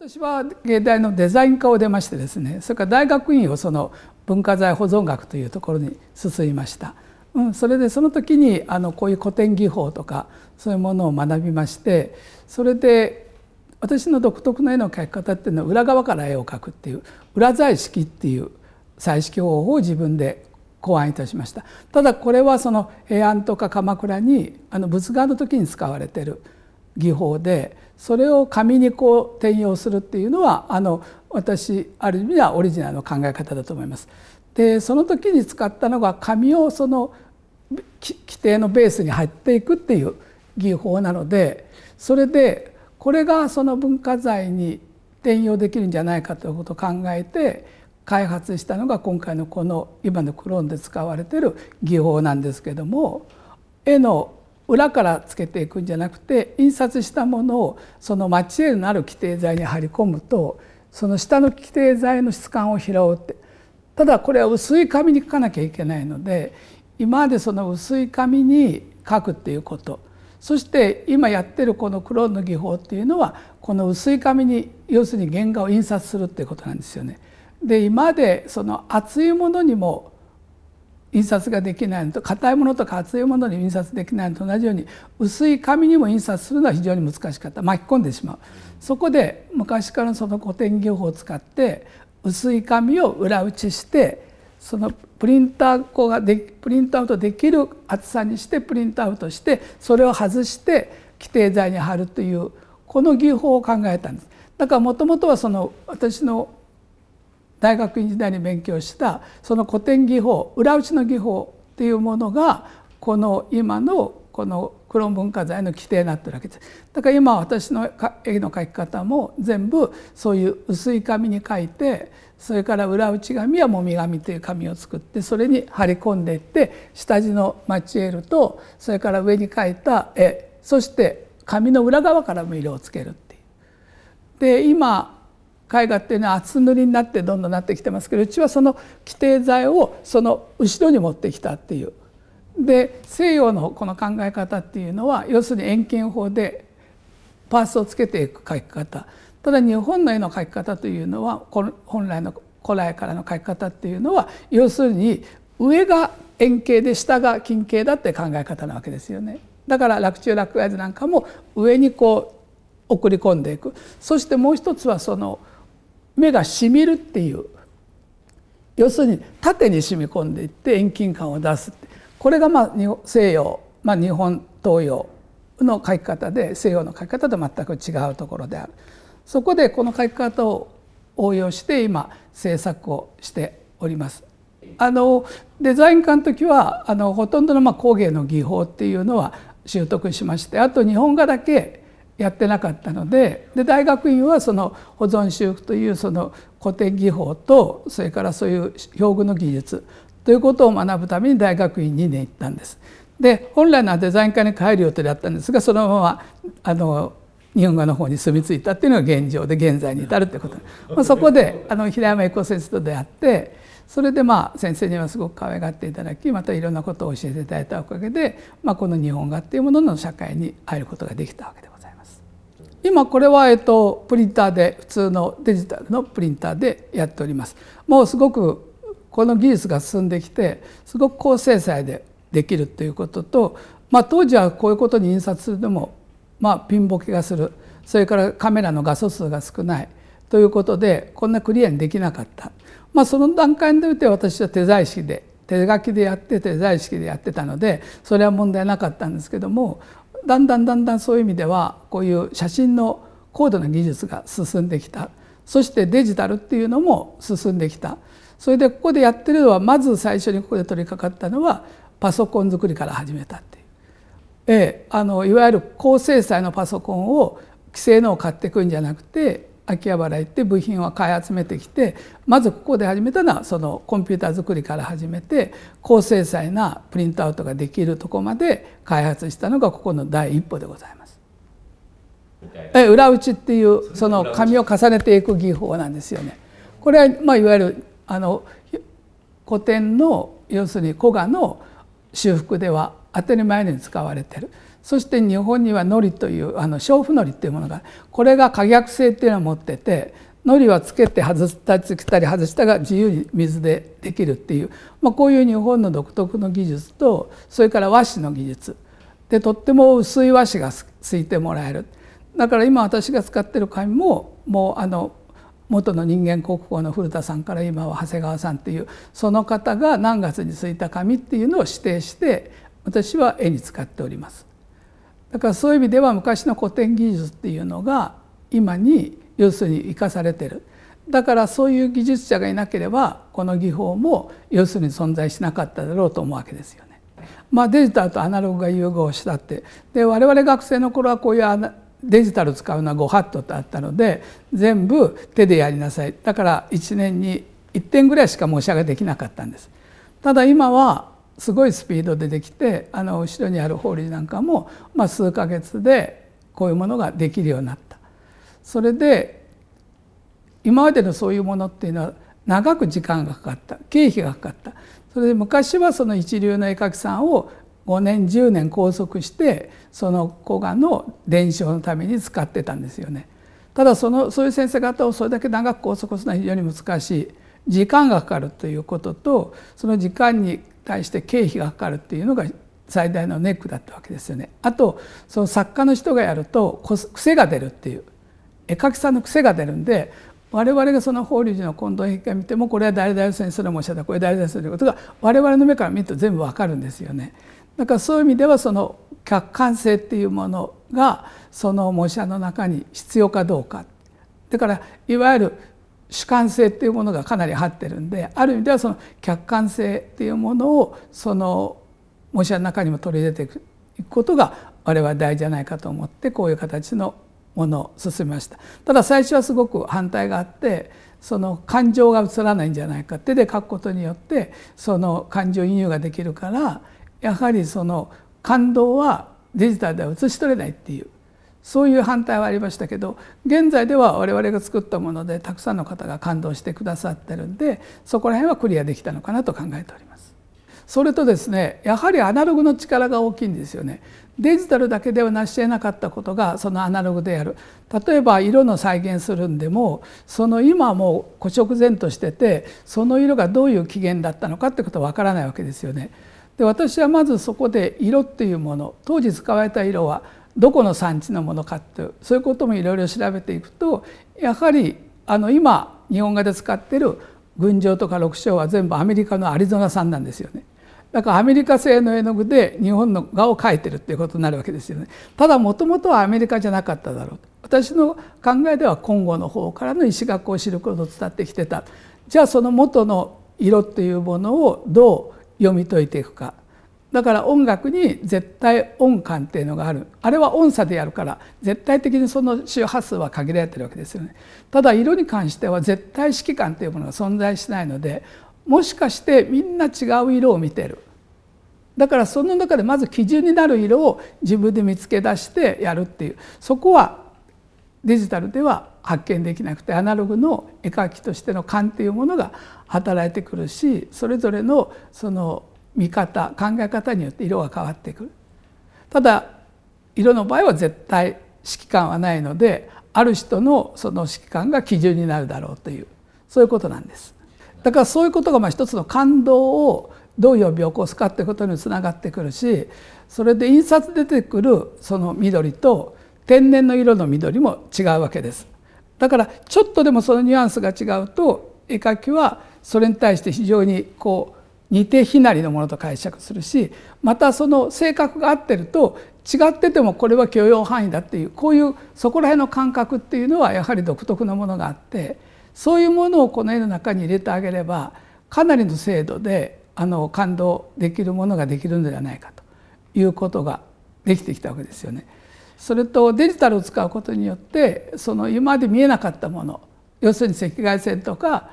私は芸大のデザイン科を出ましてですねそれから大学院をその文化財保存学というところに進みました、うん、それでその時にあのこういう古典技法とかそういうものを学びましてそれで私の独特の絵の描き方っていうのは裏側から絵を描くっていう裏彩色っていう彩色方法を自分で考案いたしましたただこれはその平安とか鎌倉にあの仏画の時に使われてる技法でそれを紙にこう転用するっていうのはあの私ある意味ではオリジナルの考え方だと思います。でその時に使ったのが紙をその規定のベースに入っていくっていう技法なのでそれでこれがその文化財に転用できるんじゃないかということを考えて開発したのが今回のこの今のクローンで使われている技法なんですけども絵の裏からつけていくんじゃなくて印刷したものをそのマへエのある規定材に貼り込むとその下の規定材の質感を拾うってただこれは薄い紙に書かなきゃいけないので今までその薄い紙に書くっていうことそして今やってるこのクローンの技法っていうのはこの薄い紙に要するに原画を印刷するっていうことなんですよね。で今までその厚いものにも印刷ができないのと硬いものとか厚いものに印刷できないのと同じように薄い紙にも印刷するのは非常に難しかった巻き込んでしまうそこで昔からその古典技法を使って薄い紙を裏打ちしてそのプリンターこがでプリントアウトできる厚さにしてプリントアウトしてそれを外して規定材に貼るというこの技法を考えたんです。だから元々はその私の大学院時代に勉強したその古典技法裏打ちの技法っていうものがこの今のこのクローン文化財の規定になってるわけですだから今私の絵の描き方も全部そういう薄い紙に描いてそれから裏打ち紙やもみ紙という紙を作ってそれに貼り込んでいって下地のマチエールとそれから上に描いた絵そして紙の裏側からも色をつけるっていう。で今絵画っていうのは厚塗りになってどんどんなってきてますけどうちはその規定材をその後ろに持ってきたっていう。で西洋のこの考え方っていうのは要するに遠近法でパースをつけていく描き方ただ日本の絵の描き方というのは本来の古来からの描き方っていうのは要するに上が円形で下が近形だって考え方なわけですよね。だから楽中楽外図なんかも上にこう送り込んでいくそしてもう一つはその目がしみるっていう要するに縦に染み込んでいって遠近感を出すこれがまあ西洋、まあ、日本東洋の書き方で西洋の書き方と全く違うところであるそこでこの書き方を応用して今制作をしております。あのデザインの時はあのほとんどのま工芸の技法っていうのは習得しましてあと日本画だけやってなかったのでで大学院はその保存修復というその古典技法とそれからそういう表具の技術ということを学ぶために大学院に年行ったんです。で本来のデザイン科に帰る予定だったんですがそのままあの日本画の方に住み着いたっていうのが現状で現在に至るってこと、まあ、そこであの平山郁子先生と出会ってそれでまあ先生にはすごく可愛がっていただきまたいろんなことを教えていただいたおかげで、まあ、この日本画っていうものの社会に入ることができたわけです。今これは、えっと、プリンターで普通のデジタルのプリンターでやっております。もうすごくこの技術が進んできてすごく高精細でできるということと、まあ、当時はこういうことに印刷するのも、まあ、ピンボケがするそれからカメラの画素数が少ないということでこんなクリアにできなかった、まあ、その段階において私は手材式で手書きでやって手材式でやってたのでそれは問題なかったんですけどもだんだんだんだんそういう意味ではこういう写真の高度な技術が進んできたそしてデジタルっていうのも進んできたそれでここでやってるのはまず最初にここで取り掛かったのはパソコン作りから始めたっていう、ええ、あのいわゆる高精細のパソコンを既成のを買っていくんじゃなくて秋葉原行って部品を買い集めてきてまずここで始めたのはそのコンピューター作りから始めて高精細なプリントアウトができるとこまで開発したのがここの第一歩でございます。え裏打ちっていうその紙を重ねていく技法なんですよね。これはまあいわゆるあの古典の要するに古画の修復では当たり前に使われてる。そして日本にはのりというあの娼婦のりっていうものがこれが可逆性っていうのを持っててのりはつけて外したつけたり外したが自由に水でできるっていう、まあ、こういう日本の独特の技術とそれから和紙の技術でとっても薄い和紙がすいてもらえるだから今私が使ってる紙ももうあの元の人間国宝の古田さんから今は長谷川さんっていうその方が何月にすいた紙っていうのを指定して私は絵に使っております。だからそういう意味では昔の古典技術っていうのが今に要するに生かされてるだからそういう技術者がいなければこの技法も要するに存在しなかっただろうと思うわけですよね。まあ、デジタルとアナログが融合したってで我々学生の頃はこういうデジタル使うのはご法度とってあったので全部手でやりなさいだから1年に1点ぐらいしか申し上げできなかったんです。ただ今はすごいスピードでできてあの後ろにある法律なんかも、まあ、数ヶ月でこういうものができるようになった。それで今までのそういうものっていうのは長く時間がかかった経費がかかったそれで昔はその一流の絵描きさんを5年10年拘束してその古画の伝承のために使ってたんですよね。ただそのそういう先生方をそれだけ長く拘束するのは非常に難しい時間がかかるということとその時間に対して経費がかかるっていうのが最大のネックだったわけですよね。あとその作家の人がやると癖が出るっていう絵描きさんの癖が出るんで我々がその法隆寺の近藤壁画見てもこれは誰々先生の模写だこれ誰々先生うことが我々の目から見ると全部わかるんですよね。だからそういう意味ではその客観性っていうものがその模写の中に必要かどうかだからいわゆる主観性っていうものがかなり張ってるんである意味ではその客観性っていうものをその模写の中にも取り入れていくことが我々大事じゃないかと思ってこういう形のものを進めましたただ最初はすごく反対があってその感情が映らないんじゃないか手で書くことによってその感情移入ができるからやはりその感動はデジタルでは映し取れないっていうそういう反対はありましたけど現在では我々が作ったものでたくさんの方が感動してくださってるんでそこら辺はクリアできたのかなと考えております。それとですねやはりアナログの力が大きいんですよね。デジタルだけでは成し得なかったことがそのアナログである例えば色の再現するんでもその今もう古直前としててその色がどういう起源だったのかってことはわからないわけですよね。で私はまずそこで色っていうもの当時使われた色はどこの産地のものかというそういうこともいろいろ調べていくとやはりあの今日本画で使ってる群青とか六章は全部アメリカのアリゾナ産なんですよね。だからアメリカ製の絵の具で日本の画を描いてるっていうことになるわけですよね。ただもともとはアメリカじゃなかっただろう私の考えでは今後の方からの石垣を知ることを伝ってきてたじゃあその元の色っていうものをどう読み解いていくかだから音楽に絶対音感っていうのがあるあれは音差でやるから絶対的にその周波数は限られてるわけですよねただ色に関しては絶対色感というものが存在しないのでもしかしてみんな違う色を見てるだからその中でまず基準になる色を自分で見つけ出してやるっていうそこはデジタルでは発見できなくてアナログの絵描きとしての感っていうものが働いてくるしそれぞれのその見方考え方によって色が変わってくるただ色の場合は絶対指揮官はないのである人のその指揮官が基準になるだろうというそういうことなんですだからそういうことがまあ一つの感動をどう呼び起こすかってことにつながってくるしそれで印刷出てくるその緑と天然の色の緑も違うわけですだからちょっとでもそのニュアンスが違うと絵描きはそれに対して非常にこう似て非なりのものと解釈するしまたその性格が合ってると違っててもこれは許容範囲だっていうこういうそこら辺の感覚っていうのはやはり独特のものがあってそういうものをこの絵の中に入れてあげればかなりの精度であの感動できるものができるのではないかということができてきたわけですよね。それとデジタルを使うことによってその今まで見えなかったもの要するに赤外線とか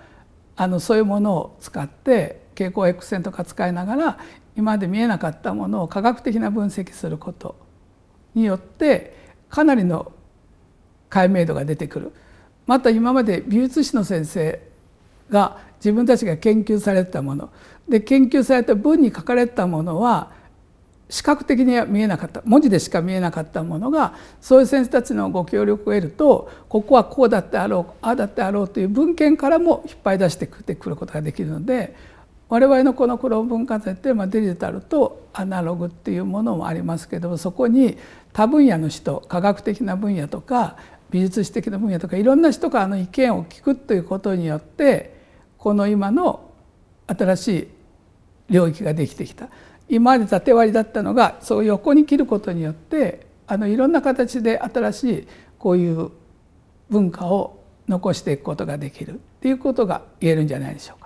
あのそういうものを使って蛍光 X 線とか使いながら今まで見えなかったものを科学的な分析することによってかなりの解明度が出てくるまた今まで美術史の先生が自分たちが研究されてたもので研究された文に書かれてたものは視覚的には見えなかった文字でしか見えなかったものがそういう先生たちのご協力を得るとここはこうだってあろうああだってあろうという文献からも引っ張り出してくることができるので我々のこの黒文化財って、デジタルとアナログっていうものもありますけどもそこに多分野の人科学的な分野とか美術史的な分野とかいろんな人からの意見を聞くということによってこの今の新しい領域ができてきた今まで縦割りだったのがそう横に切ることによってあのいろんな形で新しいこういう文化を残していくことができるっていうことが言えるんじゃないでしょうか。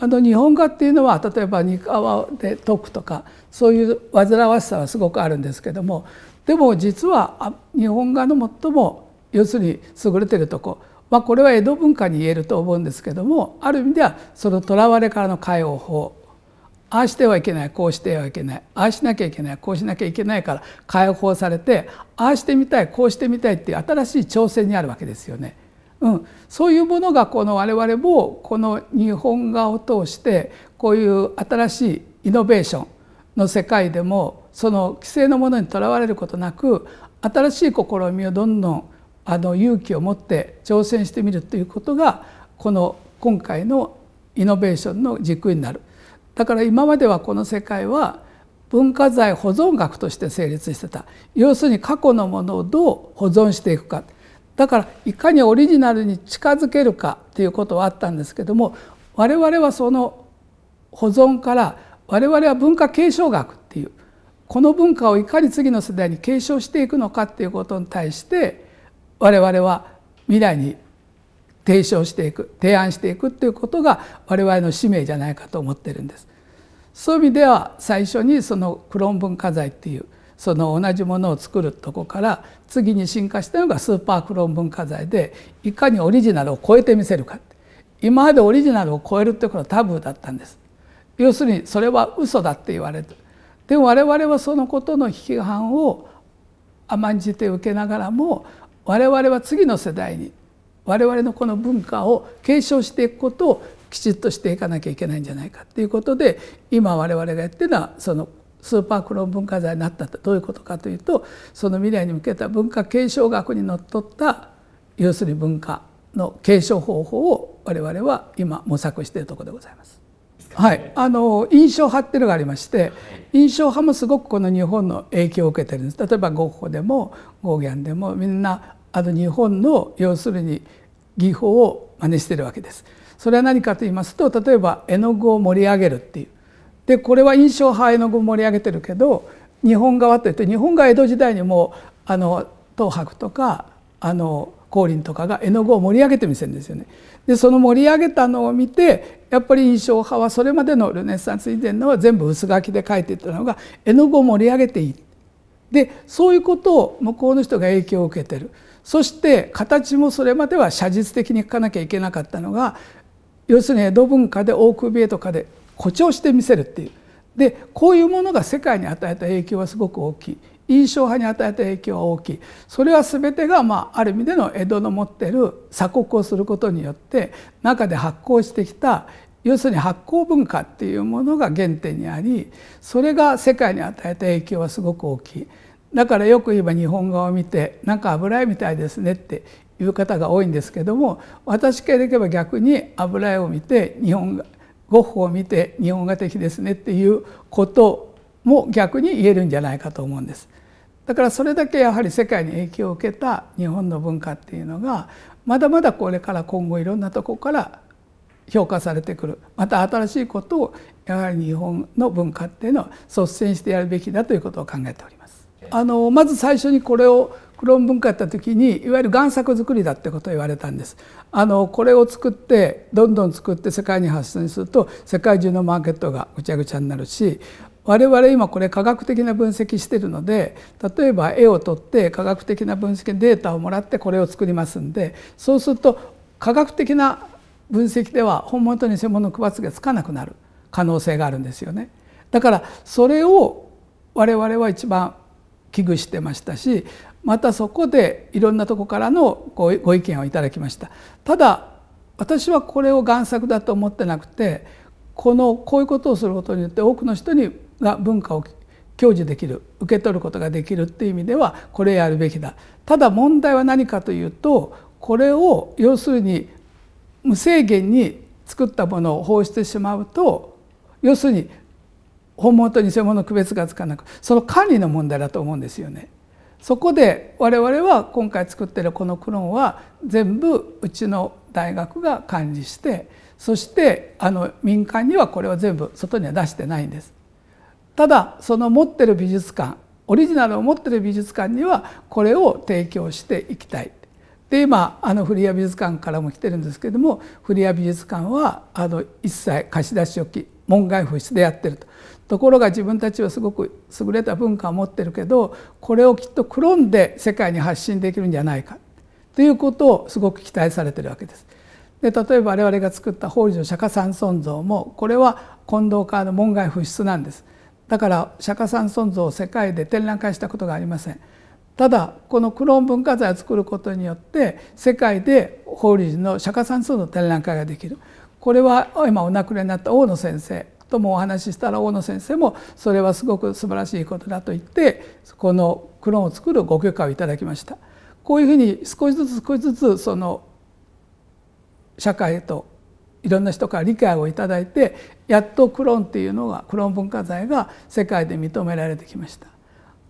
あの日本画っていうのは例えば二川で解くとかそういう煩わしさはすごくあるんですけどもでも実は日本画の最も要するに優れてるとこ、まあ、これは江戸文化に言えると思うんですけどもある意味ではそのとらわれからの解放法ああしてはいけないこうしてはいけないああしなきゃいけないこうしなきゃいけないから解放されてああしてみたいこうしてみたいっていう新しい挑戦にあるわけですよね。うん、そういうものがこの我々もこの日本画を通してこういう新しいイノベーションの世界でもその規制のものにとらわれることなく新しい試みをどんどんあの勇気を持って挑戦してみるということがこの今回のイノベーションの軸になる。だから今まではこの世界は文化財保存学として成立してた要するに過去のものをどう保存していくかだからいかにオリジナルに近づけるかっていうことはあったんですけども我々はその保存から我々は文化継承学っていうこの文化をいかに次の世代に継承していくのかっていうことに対して我々は未来に提唱していく提案していくっていうことが我々の使命じゃないかと思ってるんです。そういう意味では最初にそのクローン文化財っていうその同じものを作るとこから次に進化したのがスーパークローン文化財でいかにオリジナルを超えてみせるか今までオリジナルを超えるってことはタブーだったんです要するにそれは嘘だって言われるでも我々はそのことの批判を甘んじて受けながらも我々は次の世代に我々のこの文化を継承していくことをきちっとしていかなきゃいけないんじゃないかっていうことで今我々がやってるのはそのスーパークローン文化財になったってどういうことかというとその未来に向けた文化継承学にのっとった要するに文化の継承方法を我々は今模索しているところでございます。はい、あの印象派っていうのがありまして印象派もすごくこの日本の影響を受けてるんです例えばゴッホでもゴーギャンでもみんなあの日本の要するに技法を真似してるわけです。それは何かと言いますと例えば絵の具を盛り上げるっていうでこれは印象派絵の具盛り上げてるけど日本側といって日本が江戸時代にもあの東博とかあの光琳とかが絵の具を盛り上げてみせるんですよね。でその盛り上げたのを見てやっぱり印象派はそれまでのルネサンス以前のは全部薄書きで書いていたのが絵の具を盛り上げていい。でそういうことを向こうの人が影響を受けてるそして形もそれまでは写実的に描かなきゃいけなかったのが要するに江戸文化で大首絵とかで誇張してみせるっていうでこういうものが世界に与えた影響はすごく大きい印象派に与えた影響は大きいそれは全てが、まあ、ある意味での江戸の持ってる鎖国をすることによって中で発行してきた要するに発酵文化っていうものが原点にありそれが世界に与えた影響はすごく大きいだからよく言えば日本画を見てなんか油絵みたいですねっていう方が多いんですけども私系でいけば逆に油絵を見て日本画ゴッホを見て日本画的ですねっていうことも逆に言えるんじゃないかと思うんです。だからそれだけやはり世界に影響を受けた日本の文化っていうのがまだまだこれから今後いろんなとこから評価されてくるまた新しいことをやはり日本の文化っていうのは率先してやるべきだということを考えております。あのまず最初にこれを論文化やった時にいわゆる贋作作りだってことを言われたんですあのこれを作ってどんどん作って世界に発信すると世界中のマーケットがぐちゃぐちゃになるし我々今これ科学的な分析してるので例えば絵を撮って科学的な分析データをもらってこれを作りますんでそうすると科学的な分析では本物と偽物の区別がつかなくなる可能性があるんですよね。だからそれを我々は一番危惧してましたしまたそこでいろんなとこからのご意見をいただきましたただ私はこれを贋作だと思ってなくてこのこういうことをすることによって多くの人にが文化を享受できる受け取ることができるっていう意味ではこれやるべきだただ問題は何かというとこれを要するに無制限に作ったものを放してしまうと要するに本物と偽物の区別がつかなくその管理の問題だと思うんですよね。そこで我々は今回作ってるこのクローンは全部うちの大学が管理してそしてあの民間にはこれは全部外には出してないんです。ただその持ってる美術館オリジナルを持ってる美術館にはこれを提供していきたいで今あの古谷美術館からも来てるんですけども古谷美術館はあの一切貸し出し置き門外不出でやってると。ところが自分たちはすごく優れた文化を持ってるけどこれをきっとくろんで世界に発信できるんじゃないかということをすごく期待されてるわけです。で例えば我々が作った法隆の釈迦三尊像もこれは近藤家の門外不出なんですだから釈迦三尊像を世界で展覧会したことがありません。ただこのクローン文化財を作ることによって世界で法隆寺の釈迦算数の展覧会ができるこれは今お亡くなりになった大野先生ともお話ししたら大野先生もそれはすごく素晴らしいことだと言ってこのクローンを作るご許可をいただきました。こういうふうに少しずつ少しずつその社会といろんな人から理解をいただいてやっとクローンっていうのがクローン文化財が世界で認められてきました。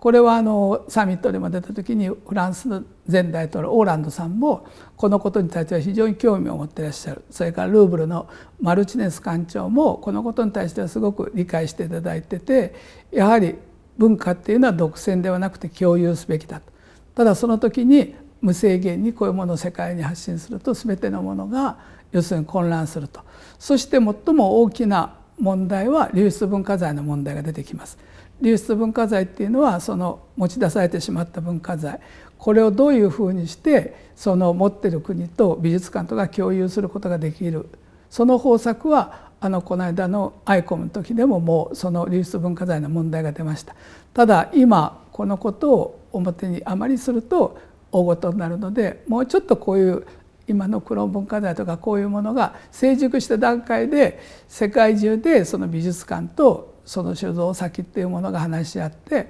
これはあのサミットでも出た時にフランスの前大統領オーランドさんもこのことに対しては非常に興味を持っていらっしゃるそれからルーブルのマルチネス館長もこのことに対してはすごく理解していただいててやはり文化っていうのは独占ではなくて共有すべきだと。ただその時に無制限にこういうものを世界に発信すると全てのものが要するに混乱するとそして最も大きな問題は流出文化財の問題が出てきます。流出文化財っていうのはその持ち出されてしまった文化財これをどういうふうにしてその持ってる国と美術館とか共有することができるその方策はあのこの間のアイコ m の時でももうその流出文化財の問題が出ましたただ今このことを表にあまりすると大事とになるのでもうちょっとこういう今のクローン文化財とかこういうものが成熟した段階で世界中でその美術館とその酒造先っていうものが話し合って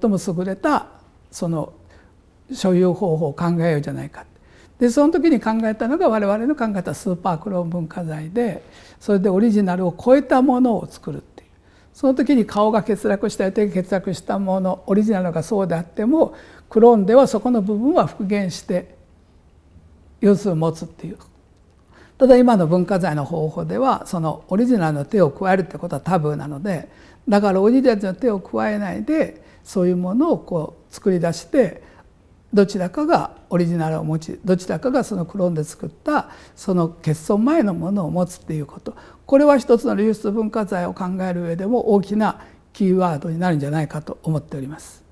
最も優れたその所有方法を考えようじゃないかでその時に考えたのが我々の考えたスーパークローン文化財でそれでオリジナルを超えたものを作るっていうその時に顔が欠落したり手が欠落したものオリジナルがそうであってもクローンではそこの部分は復元して様子を持つっていうただ今の文化財の方法ではそのオリジナルの手を加えるってことはタブーなのでだからオリジナルの手を加えないでそういうものをこう作り出してどちらかがオリジナルを持ちどちらかがそのクローンで作ったその欠損前のものを持つっていうことこれは一つの流出文化財を考える上でも大きなキーワードになるんじゃないかと思っております。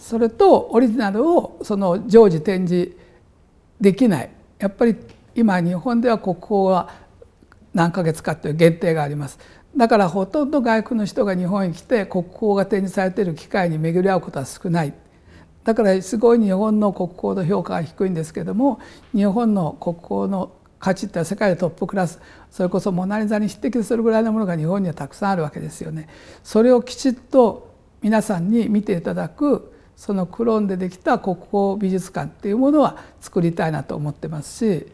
それとオリジナルをその常時展示できないやっぱり今日本では国宝は何ヶ月かという限定がありますだからほとんど外国の人が日本に来て国宝が展示されている機会に巡り合うことは少ないだからすごい日本の国宝の評価が低いんですけども日本の国宝の価値って世界でトップクラスそれこそモナ・リザに匹敵するぐらいのものが日本にはたくさんあるわけですよね。それをきちっと皆さんに見ていただくそのクローンでできた国宝美術館っていうものは作りたいなと思ってますし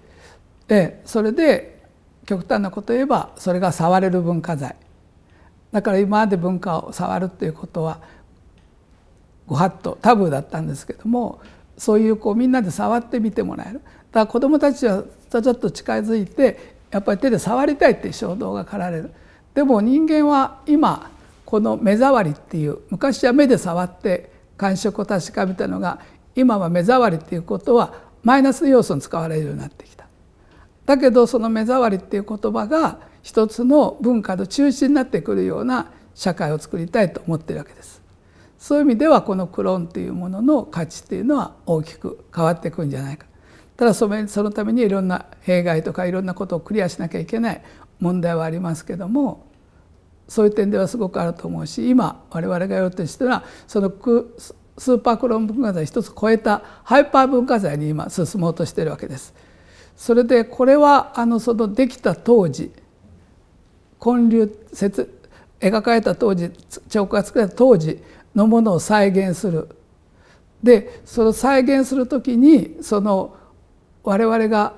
でそれで極端なこと言えばそれが触れる文化財だから今まで文化を触るっていうことはご法度タブーだったんですけどもそういうこうみんなで触ってみてもらえるだから子どもたちはちょっと近づいてやっぱり手で触りたいっていう衝動が駆られるでも人間は今この目障りっていう昔は目で触って感触を確かめたのが今は目障りっていうことはマイナス要素に使われるようになってきただけどその目障りっていう言葉が一つの文化の中心になってくるような社会を作りたいと思ってるわけです。そういう意味ではこのクローンというものの価値っていうのは大きく変わっていくんじゃないか。ただそのためにいろんな弊害とかいろんなことをクリアしなきゃいけない問題はありますけどもそういう点ではすごくあると思うし今我々がやろとしてるのはそのスーパークローン文化財一つ超えたハイパー文化財に今進もうとしてるわけです。それでこれはあのそのできた当時建立説描かれた当時彫刻が作られた当時のものを再現するでその再現する時にその我々が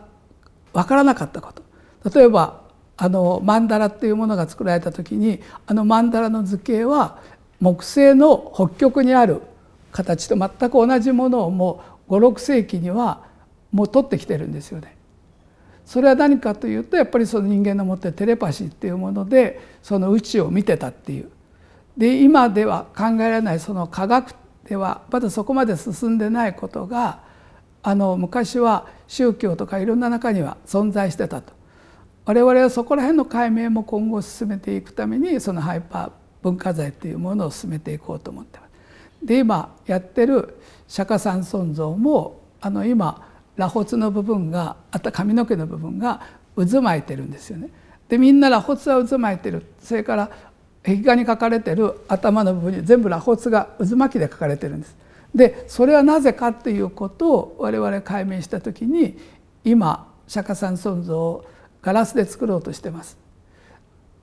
分からなかったこと例えばあの曼荼羅っていうものが作られた時にあの曼荼羅の図形は木製の北極にある形と全く同じものをもう56世紀にはもう取ってきてるんですよね。それは何かというとやっぱりその人間の持ってるテレパシーっていうものでその宇宙を見てたっていうで今では考えられないその科学ではまだそこまで進んでないことがあの昔は宗教とかいろんな中には存在してたと我々はそこら辺の解明も今後進めていくためにそのハイパー文化財っていうものを進めていこうと思ってます。で今やってる釈迦さん尊像もあの今螺髪の部分があった髪の毛の部分が渦巻いてるんですよね。でみんな螺髪は渦巻いてるそれから壁画に描かれてる頭の部分に全部螺髪が渦巻きで描かれてるんです。でそれはなぜかっていうことを我々解明した時に今釈迦さん尊像をガラスで作ろうとしてます。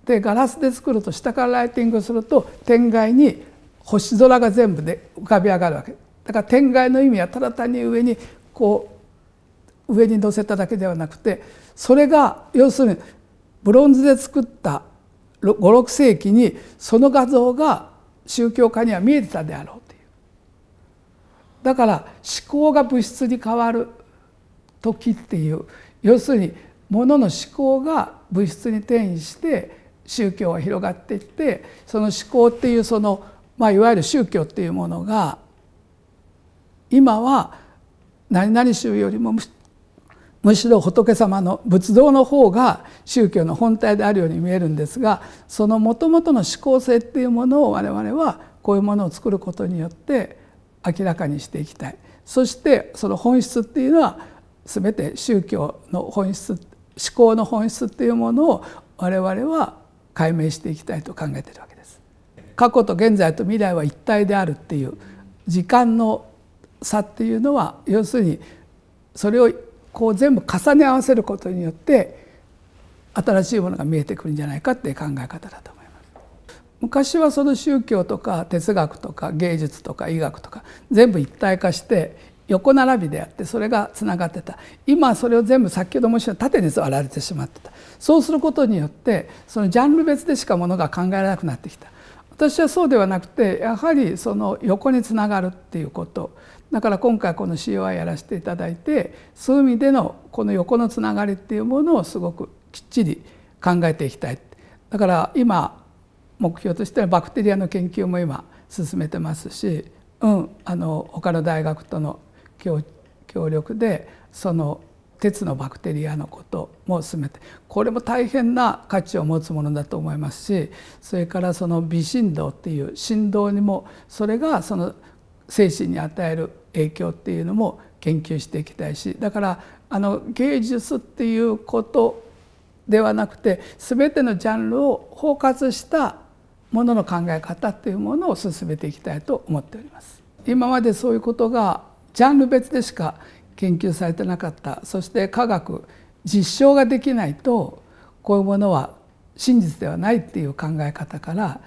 でガラスで作ると下からライティングすると天外に星空が全部で浮かび上がるわけだから天外の意味はただ単に上にこう上に乗せただけではなくてそれが要するにブロンズで作った56世紀にその画像が宗教家には見えてたであろうというだから思考が物質に変わる時っていう要するに物の思考が物質に転移して宗教は広がっていってその思考っていうその、まあ、いわゆる宗教っていうものが今は何々宗よりもむしろ仏様の仏像の方が宗教の本体であるように見えるんですがそのもともとの思考性っていうものを我々はこういうものを作ることによって明らかにしていきたいそしてその本質っていうのは全て宗教の本質思考の本質っていうものを我々は解明していきたいと考えているわけです。過去と現在と未来は一体であるっていう時間の差っていうのは要するにそれをこう全部重ね合わせることによって新しいものが見えてくるんじゃないかっていう考え方だと思います。昔はその宗教とか哲学とか芸術とか医学とか全部一体化して横並びであってそれがつながってた今それを全部先ほど申し上げた縦に座られてしまってたそうすることによってそのジャンル別でしかものが考えられなくなってきた私はそうではなくてやはりその横につながるっていうことだから今回この COI やらせていただいてそういう意味でのこの横のつながりっていうものをすごくきっちり考えていきたいだから今目標としてはバクテリアの研究も今進めてますし、うん、あの他の大学との協力でその鉄のバクテリアのことも進めてこれも大変な価値を持つものだと思いますしそれからその微振動っていう振動にもそれがその精神に与える影響っていうのも研究していきたいしだからあの芸術っていうことではなくて全てのジャンルを包括したものの考え方っていうものを進めていきたいと思っております。今までそういうことがジャンル別でしか研究されてなかったそして科学実証ができないとこういうものは真実ではないっていう考え方から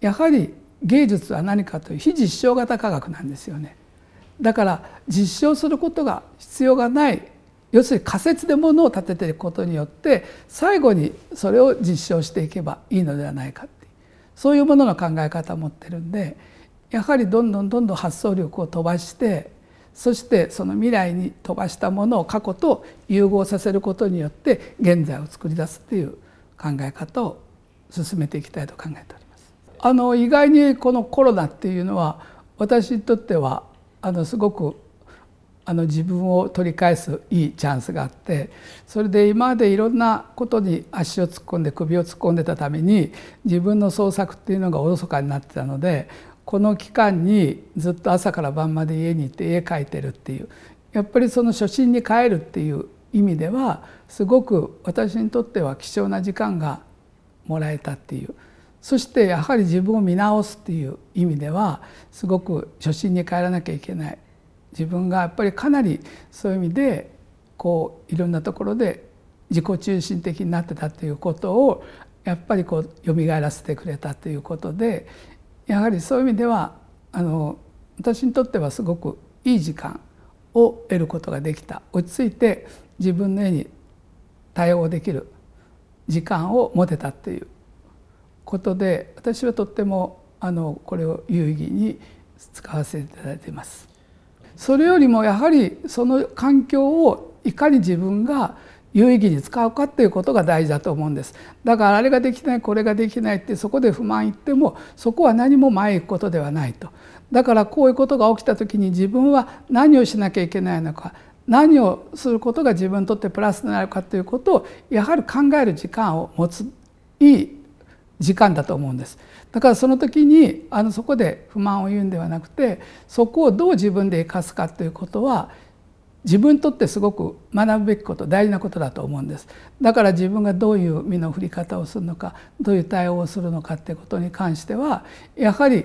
やはり芸術は何かという非実証型科学なんですよねだから実証することが必要がない要するに仮説でものを立てていくことによって最後にそれを実証していけばいいのではないかってそういうものの考え方を持ってるんでやはりどんどんどんどん発想力を飛ばしてそしてその未来に飛ばしたものを過去と融合させることによって現在を作り出すっていう考え方を進めていきたいと考えております。あの意外にこのコロナっていうのは私にとってはあのすごくあの自分を取り返すいいチャンスがあってそれで今までいろんなことに足を突っ込んで首を突っ込んでたために自分の創作っていうのがおろそかになってたのでこの期間にずっと朝から晩まで家に行って絵描いてるっていうやっぱりその初心に帰るっていう意味ではすごく私にとっては貴重な時間がもらえたっていう。そしてやはり自分を見直すっていう意味ではすごく初心に帰らなきゃいけない自分がやっぱりかなりそういう意味でこういろんなところで自己中心的になってたということをやっぱりこう蘇らせてくれたということでやはりそういう意味ではあの私にとってはすごくいい時間を得ることができた落ち着いて自分の絵に対応できる時間を持てたっていうことで私はとってもあのこれを有意義に使わせていただいています。それよりもやはりその環境をいかに自分が有意義に使うかっていうことが大事だと思うんですだからあれができないこれができないってそこで不満言ってもそこは何も前行くことではないとだからこういうことが起きた時に自分は何をしなきゃいけないのか何をすることが自分にとってプラスになるかということをやはり考える時間を持ついい時間だと思うんですだからその時にあのそこで不満を言うんではなくてそこをどう自分で生かすかということは自分にとってすごく学ぶべきこと大事なことだと思うんですだから自分がどういう身の振り方をするのかどういう対応をするのかっていうことに関してはやはり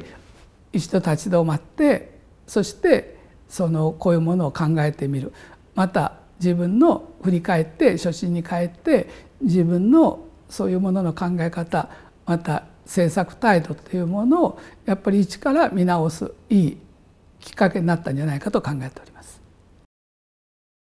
一度立ち止まってそしてそのこういうものを考えてみるまた自分の振り返って初心に帰って自分のそういうものの考え方また政策態度というものをやっぱり一から見直すいいきっかけになったんじゃないかと考えております。